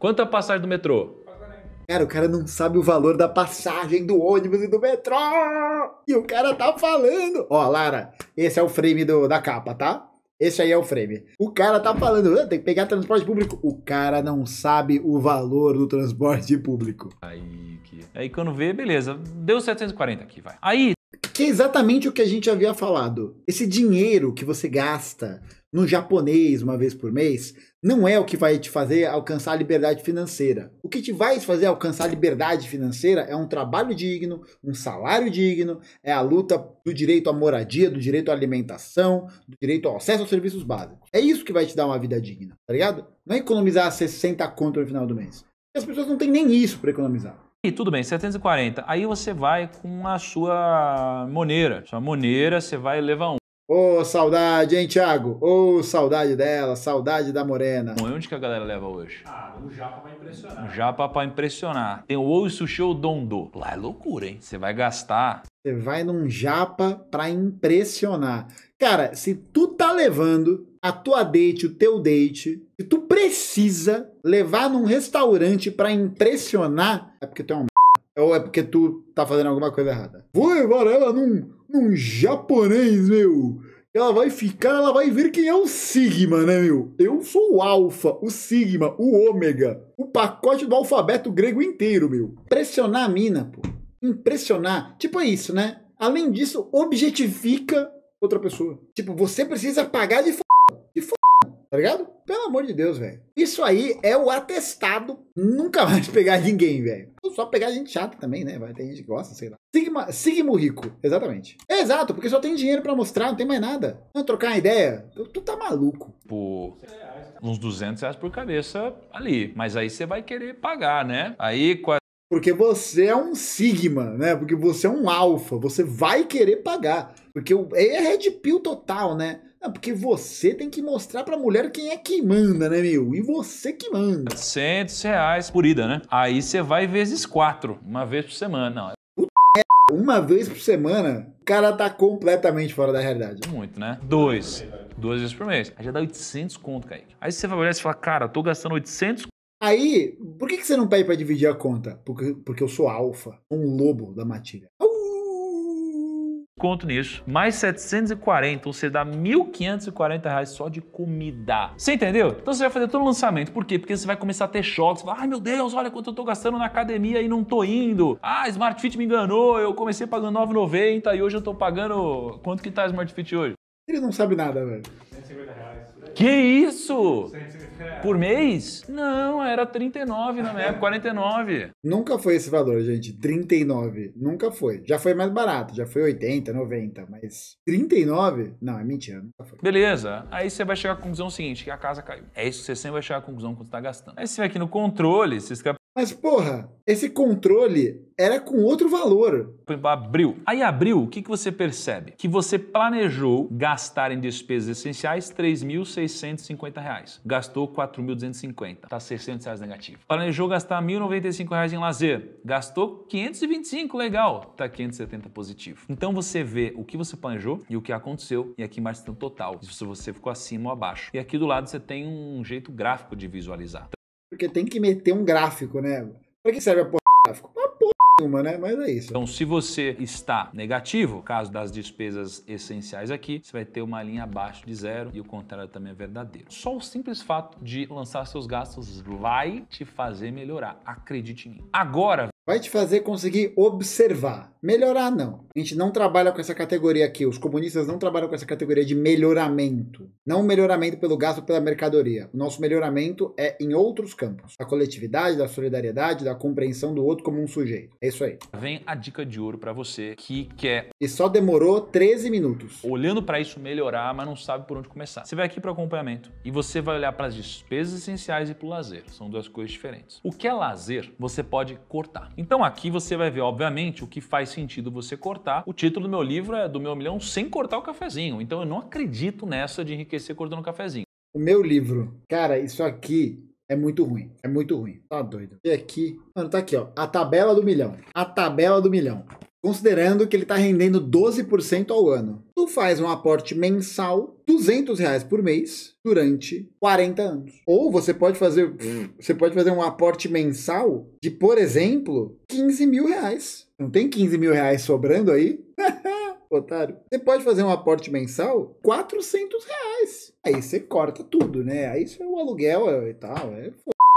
Quanto a passagem do metrô? Cara, o cara não sabe o valor da passagem do ônibus e do metrô! E o cara tá falando! Ó, Lara, esse é o frame do, da capa, tá? Esse aí é o frame. O cara tá falando, ah, tem que pegar transporte público. O cara não sabe o valor do transporte público. Aí, que... aí quando vê, beleza, deu 740 aqui, vai. Aí... Que é exatamente o que a gente havia falado. Esse dinheiro que você gasta no japonês uma vez por mês, não é o que vai te fazer alcançar a liberdade financeira. O que te vai fazer alcançar a liberdade financeira é um trabalho digno, um salário digno, é a luta do direito à moradia, do direito à alimentação, do direito ao acesso aos serviços básicos. É isso que vai te dar uma vida digna, tá ligado? Não é economizar 60 conto no final do mês. As pessoas não têm nem isso para economizar. E tudo bem, 740. Aí você vai com a sua moneira. Sua moneira, você vai levar Ô, oh, saudade, hein, Thiago? Ô, oh, saudade dela, saudade da Morena. Bom, onde que a galera leva hoje? Ah, o Japa vai impressionar. O Japa pra impressionar. Tem o Ou Sushi ou dondo. Lá é loucura, hein? Você vai gastar... Você vai num Japa pra impressionar. Cara, se tu tá levando a tua date, o teu date, se tu precisa levar num restaurante pra impressionar, é porque tu é um... Ou é porque tu tá fazendo alguma coisa errada. Vou levar ela num num japonês, meu. Ela vai ficar, ela vai ver quem é o Sigma, né, meu? Eu sou o Alfa, o Sigma, o Ômega, o pacote do alfabeto grego inteiro, meu. Pressionar a mina, pô. Impressionar. Tipo, é isso, né? Além disso, objetifica outra pessoa. Tipo, você precisa pagar de tá ligado? Pelo amor de Deus, velho. Isso aí é o atestado nunca mais pegar ninguém, velho. Só pegar gente chata também, né? Vai ter gente que gosta, sei lá. Sigma, Sigmo rico, exatamente. É exato, porque só tem dinheiro para mostrar, não tem mais nada. Não trocar uma ideia, tu, tu tá maluco. Por uns 200 reais por cabeça ali. Mas aí você vai querer pagar, né? Aí com a porque você é um sigma, né? Porque você é um alfa, você vai querer pagar. Porque é, é red pill total, né? É porque você tem que mostrar pra mulher quem é que manda, né, meu? E você que manda. R$800 reais por ida, né? Aí você vai vezes quatro, uma vez por semana. Não. É uma vez por semana, o cara tá completamente fora da realidade. Muito, né? Dois. Duas vezes por mês. Aí já dá 800 conto, Kaique. Aí você vai olhar e fala, cara, tô gastando 800 Aí, por que, você não pede para dividir a conta? Porque, porque eu sou alfa, um lobo da matilha conto nisso. Mais 740, ou seja, dá 1.540 reais só de comida. Você entendeu? Então você vai fazer todo o lançamento. Por quê? Porque você vai começar a ter choques. Vai, ai meu Deus, olha quanto eu tô gastando na academia e não tô indo. Ah, Smart Fit me enganou, eu comecei pagando 9,90 e hoje eu tô pagando... Quanto que tá Smart Fit hoje? Ele não sabe nada, velho. 150 reais. Que isso? 150 é. por mês? Não, era 39 na minha época, 49. Nunca foi esse valor, gente. 39. Nunca foi. Já foi mais barato, já foi 80, 90, mas 39? Não, é mentira, nunca foi. Beleza. Aí você vai chegar à conclusão seguinte, que a casa caiu. É isso que você sempre vai chegar à conclusão quando você tá gastando. Aí você vai aqui no controle, você escreve mas, porra, esse controle era com outro valor. Abril. Aí abril, o que, que você percebe? Que você planejou gastar em despesas essenciais R$ 3.650. Gastou R$ 4.250. Está R$ 600 reais negativo. Planejou gastar R$ 1.095 em lazer. Gastou 525, legal. Tá 570 positivo. Então você vê o que você planejou e o que aconteceu. E aqui mais tem total. Se você ficou acima ou abaixo. E aqui do lado você tem um jeito gráfico de visualizar. Porque tem que meter um gráfico, né? Pra que serve a porra de gráfico? Uma porra nenhuma, né? Mas é isso. Então, se você está negativo, caso das despesas essenciais aqui, você vai ter uma linha abaixo de zero e o contrário também é verdadeiro. Só o simples fato de lançar seus gastos vai te fazer melhorar. Acredite em mim. Agora. Vai te fazer conseguir observar Melhorar não. A gente não trabalha com essa categoria aqui. Os comunistas não trabalham com essa categoria de melhoramento. Não melhoramento pelo gasto pela mercadoria. O nosso melhoramento é em outros campos. Da coletividade, da solidariedade, da compreensão do outro como um sujeito. É isso aí. Vem a dica de ouro para você que quer. E só demorou 13 minutos. Olhando para isso melhorar, mas não sabe por onde começar. Você vai aqui para acompanhamento e você vai olhar para as despesas essenciais e para o lazer. São duas coisas diferentes. O que é lazer, você pode cortar. Então aqui você vai ver, obviamente, o que faz sentido você cortar. O título do meu livro é Do Meu Milhão Sem Cortar o Cafezinho. Então eu não acredito nessa de enriquecer cortando o cafezinho. O meu livro, cara, isso aqui é muito ruim. É muito ruim. Tá doido. E aqui, mano, tá aqui, ó. A tabela do milhão. A tabela do milhão considerando que ele está rendendo 12% ao ano. Tu faz um aporte mensal, 200 reais por mês, durante 40 anos. Ou você pode fazer, hum. você pode fazer um aporte mensal de, por exemplo, 15 mil reais. Não tem 15 mil reais sobrando aí? Otário. Você pode fazer um aporte mensal, 400 reais. Aí você corta tudo, né? Aí isso é o aluguel é, e tal. É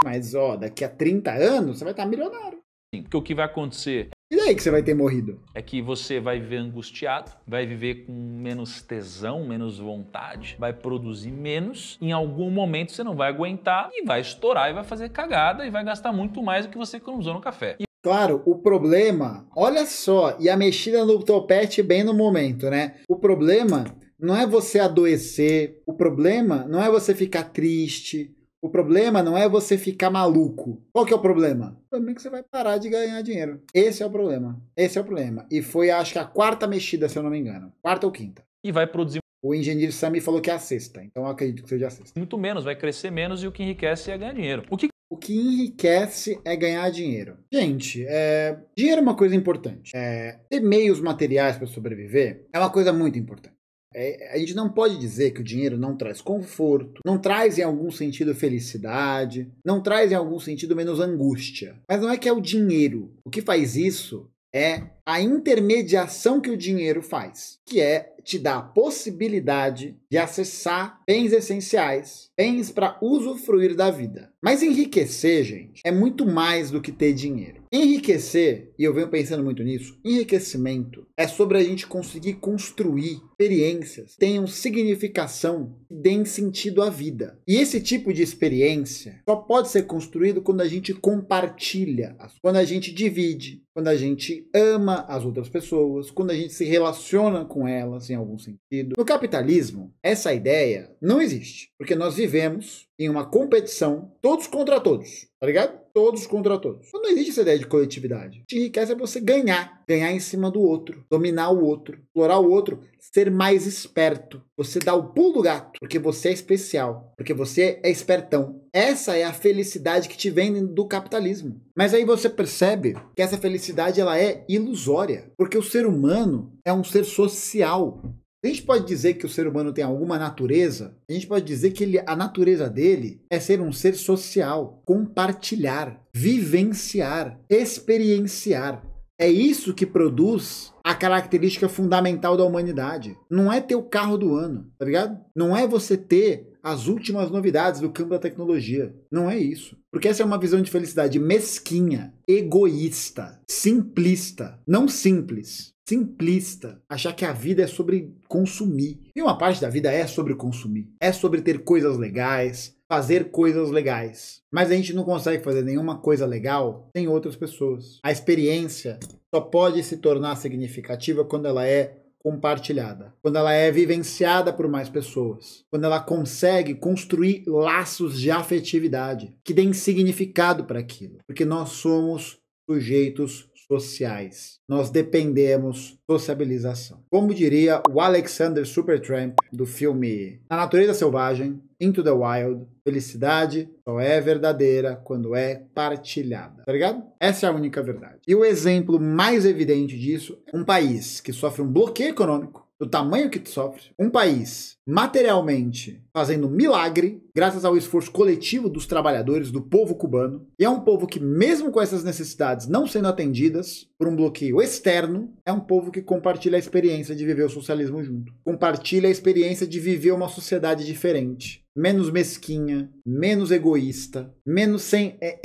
Mas, ó, daqui a 30 anos você vai estar tá milionário. Porque o que vai acontecer sei que você vai ter morrido. É que você vai viver angustiado, vai viver com menos tesão, menos vontade, vai produzir menos. Em algum momento você não vai aguentar e vai estourar e vai fazer cagada e vai gastar muito mais do que você economizou no café. E Claro, o problema, olha só, e a mexida no topete bem no momento, né? O problema não é você adoecer, o problema não é você ficar triste, o problema não é você ficar maluco. Qual que é o problema? O problema é que você vai parar de ganhar dinheiro. Esse é o problema. Esse é o problema. E foi, acho que a quarta mexida, se eu não me engano. Quarta ou quinta. E vai produzir. O engenheiro Sami falou que é a sexta, então eu acredito que seja a sexta. Muito menos, vai crescer menos e o que enriquece é ganhar dinheiro. O que o que enriquece é ganhar dinheiro. Gente, é... dinheiro é uma coisa importante. É... Ter meios materiais para sobreviver é uma coisa muito importante. É, a gente não pode dizer que o dinheiro não traz conforto, não traz em algum sentido felicidade, não traz em algum sentido menos angústia. Mas não é que é o dinheiro. O que faz isso é a intermediação que o dinheiro faz, que é te dar a possibilidade de acessar bens essenciais, bens para usufruir da vida. Mas enriquecer, gente, é muito mais do que ter dinheiro. Enriquecer, e eu venho pensando muito nisso, enriquecimento é sobre a gente conseguir construir experiências que tenham significação e deem sentido à vida. E esse tipo de experiência só pode ser construído quando a gente compartilha, quando a gente divide, quando a gente ama as outras pessoas, quando a gente se relaciona com elas em algum sentido. No capitalismo, essa ideia não existe, porque nós vivemos em uma competição todos contra todos, tá ligado? todos contra todos. Então não existe essa ideia de coletividade. Te enriquece é você ganhar, ganhar em cima do outro, dominar o outro, explorar o outro, ser mais esperto. Você dá o pulo do gato, porque você é especial, porque você é espertão. Essa é a felicidade que te vem do capitalismo. Mas aí você percebe que essa felicidade ela é ilusória, porque o ser humano é um ser social. A gente pode dizer que o ser humano tem alguma natureza, a gente pode dizer que ele, a natureza dele é ser um ser social, compartilhar, vivenciar, experienciar. É isso que produz a característica fundamental da humanidade. Não é ter o carro do ano, tá ligado? Não é você ter as últimas novidades do campo da tecnologia. Não é isso. Porque essa é uma visão de felicidade mesquinha, egoísta, simplista, não simples simplista, achar que a vida é sobre consumir. E uma parte da vida é sobre consumir, é sobre ter coisas legais, fazer coisas legais. Mas a gente não consegue fazer nenhuma coisa legal sem outras pessoas. A experiência só pode se tornar significativa quando ela é compartilhada, quando ela é vivenciada por mais pessoas, quando ela consegue construir laços de afetividade que deem significado para aquilo, porque nós somos sujeitos sociais. Nós dependemos sociabilização. Como diria o Alexander Supertramp do filme A Natureza Selvagem, Into the Wild, felicidade só é verdadeira quando é partilhada. Tá ligado? Essa é a única verdade. E o exemplo mais evidente disso é um país que sofre um bloqueio econômico do tamanho que tu sofre, um país materialmente fazendo milagre, graças ao esforço coletivo dos trabalhadores, do povo cubano, e é um povo que, mesmo com essas necessidades não sendo atendidas por um bloqueio externo, é um povo que compartilha a experiência de viver o socialismo junto, compartilha a experiência de viver uma sociedade diferente menos mesquinha, menos egoísta, menos sem, é,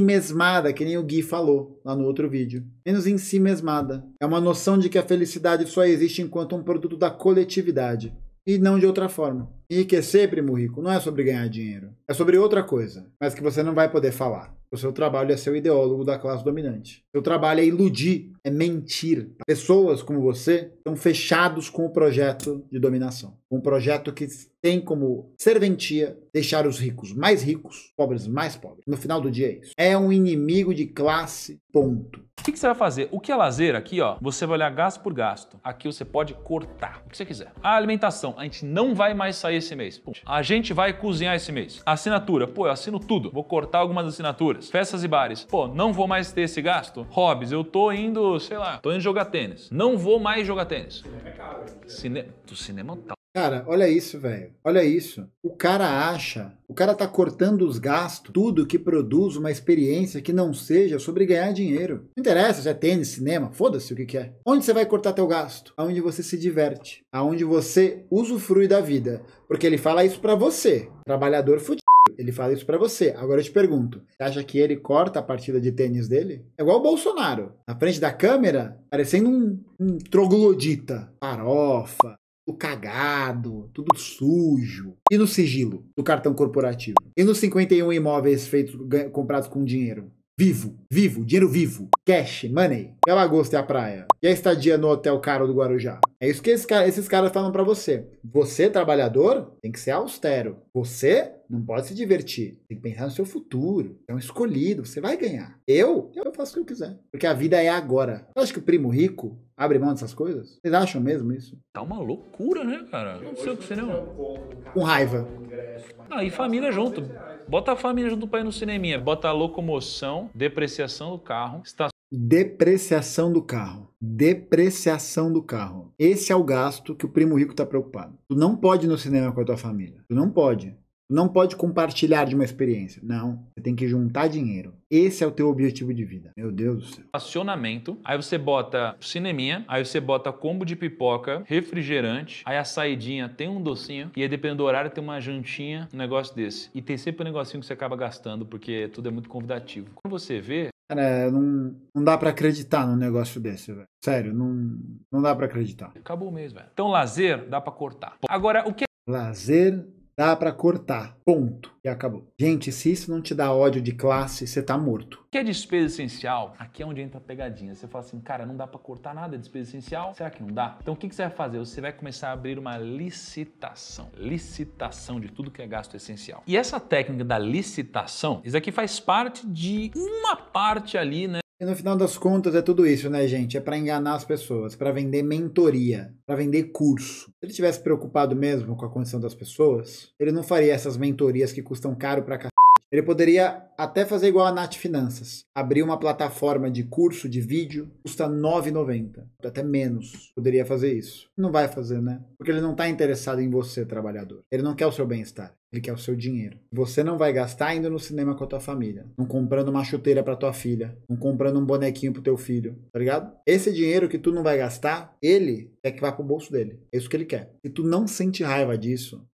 mesmada que nem o Gui falou lá no outro vídeo. Menos mesmada É uma noção de que a felicidade só existe enquanto um produto da coletividade e não de outra forma. Enriquecer, é primo rico, não é sobre ganhar dinheiro. É sobre outra coisa, mas que você não vai poder falar. O seu trabalho é ser o ideólogo da classe dominante. O seu trabalho é iludir, é mentir. Pessoas como você estão fechados com o projeto de dominação. Um projeto que tem como serventia deixar os ricos mais ricos, pobres mais pobres. No final do dia é isso. É um inimigo de classe, ponto que, que você vai fazer? O que é lazer aqui, ó, você vai olhar gasto por gasto. Aqui você pode cortar o que você quiser. A alimentação, a gente não vai mais sair esse mês. Pum. A gente vai cozinhar esse mês. Assinatura, pô, eu assino tudo. Vou cortar algumas assinaturas. Festas e bares, pô, não vou mais ter esse gasto. Hobbies, eu tô indo, sei lá, tô indo jogar tênis. Não vou mais jogar tênis. Cinema é caro. Cine... Do cinema tá Cara, olha isso, velho. Olha isso. O cara acha, o cara tá cortando os gastos, tudo que produz uma experiência que não seja sobre ganhar dinheiro. Não interessa se é tênis, cinema, foda-se o que quer. é. Onde você vai cortar teu gasto? Aonde você se diverte, aonde você usufrui da vida. Porque ele fala isso para você, trabalhador fudido. Ele fala isso para você. Agora eu te pergunto: você acha que ele corta a partida de tênis dele? É igual o Bolsonaro. Na frente da câmera, parecendo um, um troglodita. Farofa, tudo cagado, tudo sujo. E no sigilo do cartão corporativo? E nos 51 imóveis feitos, comprados com dinheiro? Vivo, vivo, dinheiro vivo, cash, money. Pela é lagosta e é a praia. E a estadia no hotel caro do Guarujá. É isso que esses caras, esses caras falam para você. Você, trabalhador, tem que ser austero. Você, não pode se divertir. Tem que pensar no seu futuro. É um escolhido, você vai ganhar. Eu, eu faço o que eu quiser. Porque a vida é agora. Você acha que o primo rico abre mão dessas coisas? Vocês acham mesmo isso? Tá uma loucura, né, cara? Não sei o que você não. Com raiva. Ah, e família junto. Bota a família junto pra ir no cineminha. Bota a locomoção, depreciação do carro, estação. Depreciação do carro. Depreciação do carro. Esse é o gasto que o primo rico está preocupado. Tu não pode ir no cinema com a tua família. Tu não pode. Não pode compartilhar de uma experiência. Não. Você tem que juntar dinheiro. Esse é o teu objetivo de vida. Meu Deus do céu. Acionamento. Aí você bota cineminha. Aí você bota combo de pipoca, refrigerante. Aí a saidinha tem um docinho. E aí, dependendo do horário, tem uma jantinha, um negócio desse. E tem sempre um negocinho que você acaba gastando, porque tudo é muito convidativo. Quando você vê, Cara, não, não dá para acreditar num negócio desse, velho. Sério, não, não dá para acreditar. Acabou mesmo, velho. Então, lazer dá para cortar. Agora, o que é Lazer Dá para cortar. Ponto. E acabou. Gente, se isso não te dá ódio de classe, você tá morto. O que é despesa essencial? Aqui é onde entra a pegadinha. Você fala assim, cara, não dá para cortar nada, despesa essencial. Será que não dá? Então o que, que você vai fazer? Você vai começar a abrir uma licitação. Licitação de tudo que é gasto essencial. E essa técnica da licitação, isso aqui faz parte de uma parte ali, né? E no final das contas é tudo isso, né, gente? É para enganar as pessoas, para vender mentoria, para vender curso. Se ele tivesse preocupado mesmo com a condição das pessoas, ele não faria essas mentorias que custam caro pra cacete ele poderia até fazer igual a Nath Finanças, abrir uma plataforma de curso de vídeo, custa R$ 9,90, até menos. Poderia fazer isso. Não vai fazer, né? Porque ele não está interessado em você, trabalhador. Ele não quer o seu bem-estar. Ele quer o seu dinheiro. Você não vai gastar indo no cinema com a tua família, não comprando uma chuteira para tua filha, não comprando um bonequinho pro teu filho, tá ligado? Esse dinheiro que tu não vai gastar, ele é que vai pro bolso dele. É isso que ele quer. Se tu não sente raiva disso,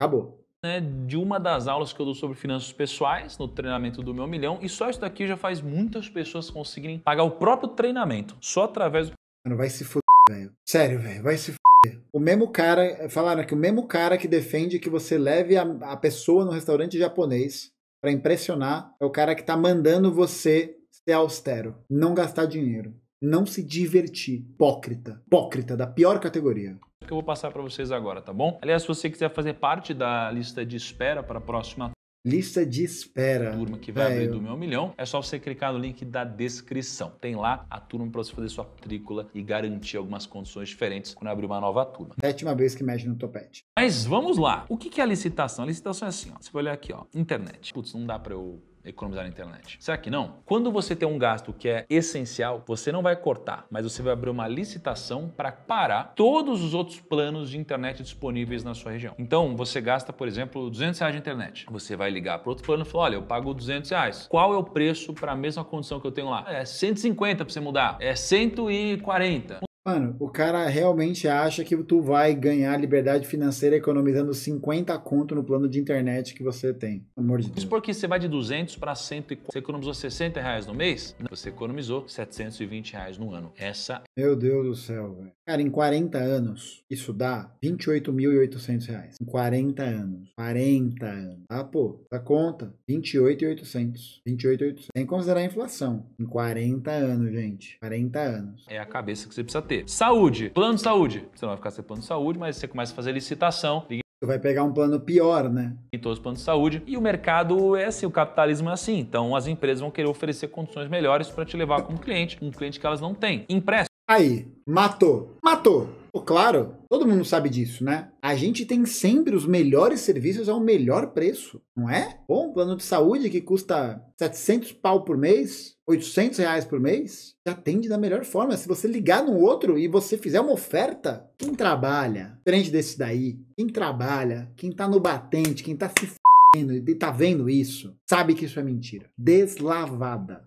Acabou. Né, de uma das aulas que eu dou sobre finanças pessoais, no treinamento do meu milhão, e só isso daqui já faz muitas pessoas conseguirem pagar o próprio treinamento, só através do. Mano, vai se fuder, velho. Sério, velho, vai se fuder. O mesmo cara, falaram que o mesmo cara que defende que você leve a, a pessoa no restaurante japonês para impressionar é o cara que tá mandando você ser austero, não gastar dinheiro, não se divertir. Hipócrita. Hipócrita da pior categoria que eu vou passar para vocês agora, tá bom? Aliás, se você quiser fazer parte da lista de espera para a próxima Lista de espera. Turma que vai Véio. abrir do meu milhão. É só você clicar no link da descrição. Tem lá a turma para você fazer sua matrícula e garantir algumas condições diferentes quando abrir uma nova turma. Sétima vez que mexe no topete. Mas vamos lá. O que é a licitação? A licitação é assim, ó. Você vai olhar aqui, ó. Internet. Putz, não dá para eu economizar na internet. Será que não? Quando você tem um gasto que é essencial, você não vai cortar, mas você vai abrir uma licitação para parar todos os outros planos de internet disponíveis na sua região. Então, você gasta, por exemplo, 200 reais de internet. Você vai ligar para outro plano e falar, olha, eu pago 200 reais. Qual é o preço para a mesma condição que eu tenho lá? É 150 para você mudar, é 140. Mano, o cara realmente acha que tu vai ganhar liberdade financeira economizando 50 conto no plano de internet que você tem. Amor de Deus. Isso porque você vai de 200 para 140. Você economizou 60 reais no mês, você economizou 720 reais no ano. Essa... Meu Deus do céu, velho. Cara, em 40 anos, isso dá 28.800 reais. Em 40 anos. 40 anos. Ah, pô, dá conta. 28.800. 28.800. Tem que considerar a inflação. Em 40 anos, gente. 40 anos. É a cabeça que você precisa ter ter. Saúde, plano de saúde. Você não vai ficar sem plano de saúde, mas você começa a fazer licitação vai pegar um plano pior, né? Em todos os planos de saúde. E o mercado é assim, o capitalismo é assim. Então as empresas vão querer oferecer condições melhores para te levar como cliente, um cliente que elas não têm. Impresso. Aí, matou. Matou. Pô, claro, todo mundo sabe disso, né? A gente tem sempre os melhores serviços ao melhor preço, não é? Bom, um plano de saúde que custa 700 pau por mês, 800 reais por mês, já atende da melhor forma. Se você ligar no outro e você fizer uma oferta, quem trabalha, frente desse daí, quem trabalha, quem tá no batente, quem tá se f***endo e tá vendo isso, sabe que isso é mentira. Deslavada.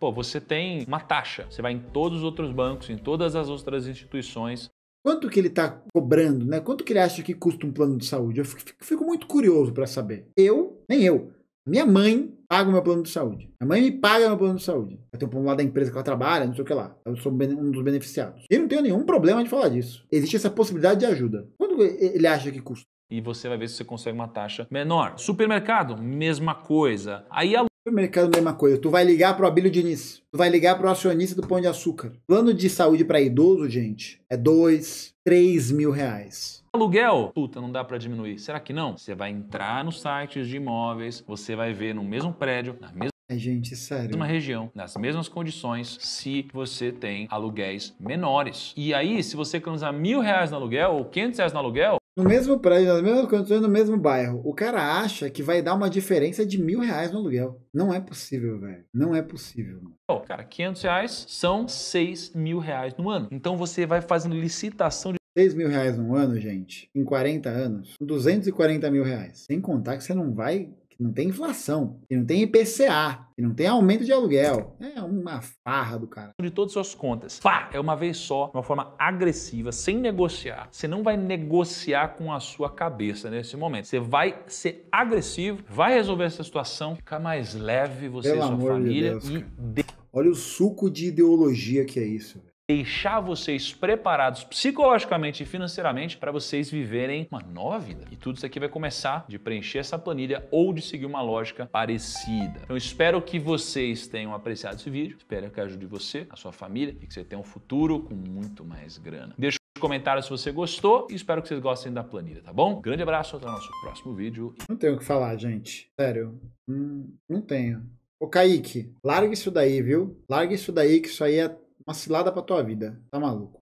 pô, você tem uma taxa. Você vai em todos os outros bancos, em todas as outras instituições, quanto que ele está cobrando, né? Quanto que ele acha que custa um plano de saúde? Eu fico, fico muito curioso para saber. Eu, nem eu, minha mãe paga o meu plano de saúde. Minha mãe me paga o meu plano de saúde. Eu tenho um plano lá da empresa que ela trabalha, não sei o que lá. Eu sou um dos beneficiados. E não tenho nenhum problema de falar disso. Existe essa possibilidade de ajuda. Quando ele acha que custa? e você vai ver se você consegue uma taxa menor. Supermercado, mesma coisa. Aí a Supermercado, mesma coisa. Tu vai ligar pro Abílio Diniz. Tu vai ligar pro acionista do Pão de Açúcar. Plano de saúde para idoso, gente, é dois, três mil reais. Aluguel, puta, não dá para diminuir. Será que não? Você vai entrar nos sites de imóveis, você vai ver no mesmo prédio, na mesma é, gente, sério. Uma região, nas mesmas condições, se você tem aluguéis menores. E aí, se você economizar mil reais no aluguel ou quinhentos reais no aluguel, no mesmo prédio, nas mesmas condições, no mesmo bairro. O cara acha que vai dar uma diferença de mil reais no aluguel. Não é possível, velho. Não é possível. Bom, cara, 500 reais são 6 mil reais no ano. Então você vai fazendo licitação de 6 mil reais no ano, gente, em 40 anos, 240 mil reais. Sem contar que você não vai que não tem inflação, que não tem IPCA, que não tem aumento de aluguel. É uma farra do cara. De todas as suas contas. Pá, é uma vez só, de uma forma agressiva, sem negociar. Você não vai negociar com a sua cabeça nesse momento. Você vai ser agressivo, vai resolver essa situação, ficar mais leve você Pelo e sua família de Deus, e Olha o suco de ideologia que é isso. Velho deixar vocês preparados psicologicamente e financeiramente para vocês viverem uma nova vida. E tudo isso aqui vai começar de preencher essa planilha ou de seguir uma lógica parecida. Então espero que vocês tenham apreciado esse vídeo, espero que ajude você, a sua família e que você tenha um futuro com muito mais grana. Deixa nos comentários se você gostou e espero que vocês gostem da planilha, tá bom? Grande abraço, até o nosso próximo vídeo. Não tenho o que falar, gente. Sério, hum, não tenho. Ô Kaique, larga isso daí, viu? Larga isso daí, que isso aí é uma cilada pra tua vida, tá maluco.